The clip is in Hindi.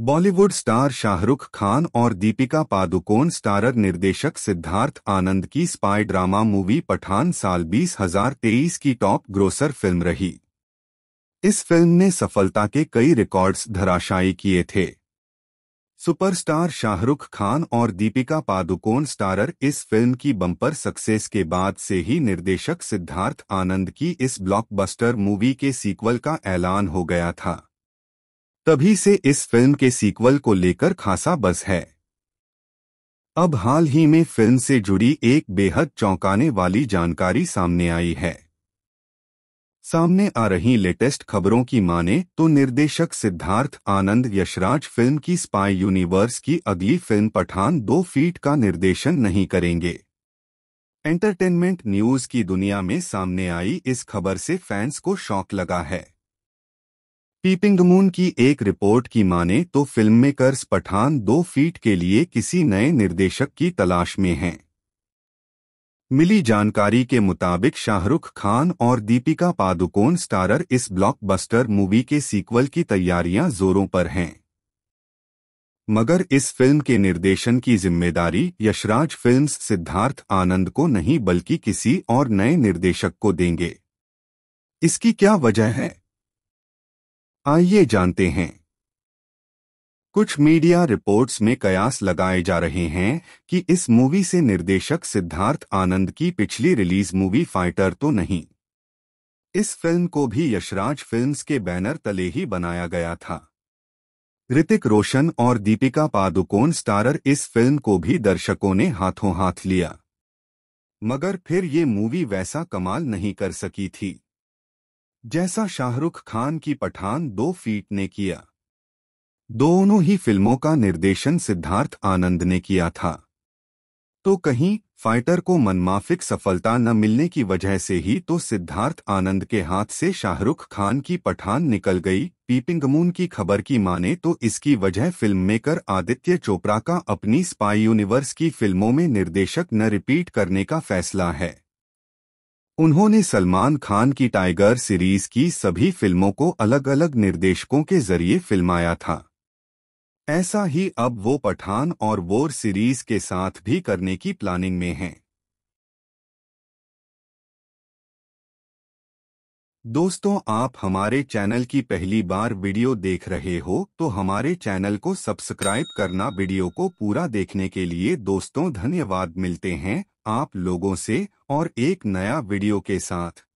बॉलीवुड स्टार शाहरुख खान और दीपिका पादुकोण स्टारर निर्देशक सिद्धार्थ आनंद की स्पाई ड्रामा मूवी पठान साल 2023 की टॉप ग्रोसर फिल्म रही इस फिल्म ने सफलता के कई रिकॉर्ड्स धराशायी किए थे सुपरस्टार शाहरुख खान और दीपिका पादुकोण स्टारर इस फिल्म की बम्पर सक्सेस के बाद से ही निर्देशक सिद्धार्थ आनंद की इस ब्लॉकबस्टर मूवी के सीक्वल का ऐलान हो गया था तभी से इस फिल्म के सीक्वल को लेकर खासा बस है अब हाल ही में फिल्म से जुड़ी एक बेहद चौंकाने वाली जानकारी सामने आई है सामने आ रही लेटेस्ट खबरों की माने तो निर्देशक सिद्धार्थ आनंद यशराज फिल्म की स्पाई यूनिवर्स की अगली फिल्म पठान दो फीट का निर्देशन नहीं करेंगे एंटरटेनमेंट न्यूज की दुनिया में सामने आई इस खबर से फैंस को शौक लगा है पीपिंग मून की एक रिपोर्ट की माने तो फिल्म मेकर्स पठान दो फीट के लिए किसी नए निर्देशक की तलाश में हैं मिली जानकारी के मुताबिक शाहरुख खान और दीपिका पादुकोण स्टारर इस ब्लॉकबस्टर मूवी के सीक्वल की तैयारियां जोरों पर हैं मगर इस फिल्म के निर्देशन की जिम्मेदारी यशराज फिल्म्स सिद्धार्थ आनंद को नहीं बल्कि किसी और नए निर्देशक को देंगे इसकी क्या वजह है आइए जानते हैं कुछ मीडिया रिपोर्ट्स में कयास लगाए जा रहे हैं कि इस मूवी से निर्देशक सिद्धार्थ आनंद की पिछली रिलीज मूवी फाइटर तो नहीं इस फिल्म को भी यशराज फिल्म्स के बैनर तले ही बनाया गया था ऋतिक रोशन और दीपिका पादुकोण स्टारर इस फिल्म को भी दर्शकों ने हाथों हाथ लिया मगर फिर ये मूवी वैसा कमाल नहीं कर सकी थी जैसा शाहरुख खान की पठान दो फीट ने किया दोनों ही फिल्मों का निर्देशन सिद्धार्थ आनंद ने किया था तो कहीं फाइटर को मनमाफिक सफलता न मिलने की वजह से ही तो सिद्धार्थ आनंद के हाथ से शाहरुख खान की पठान निकल गई पीपिंगमून की खबर की माने तो इसकी वजह फिल्म मेकर आदित्य चोपड़ा का अपनी स्पाई यूनिवर्स की फिल्मों में निर्देशक न रिपीट करने का फैसला है उन्होंने सलमान खान की टाइगर सीरीज की सभी फिल्मों को अलग अलग निर्देशकों के जरिए फिल्माया था ऐसा ही अब वो पठान और वोर सीरीज के साथ भी करने की प्लानिंग में हैं। दोस्तों आप हमारे चैनल की पहली बार वीडियो देख रहे हो तो हमारे चैनल को सब्सक्राइब करना वीडियो को पूरा देखने के लिए दोस्तों धन्यवाद मिलते हैं आप लोगों से और एक नया वीडियो के साथ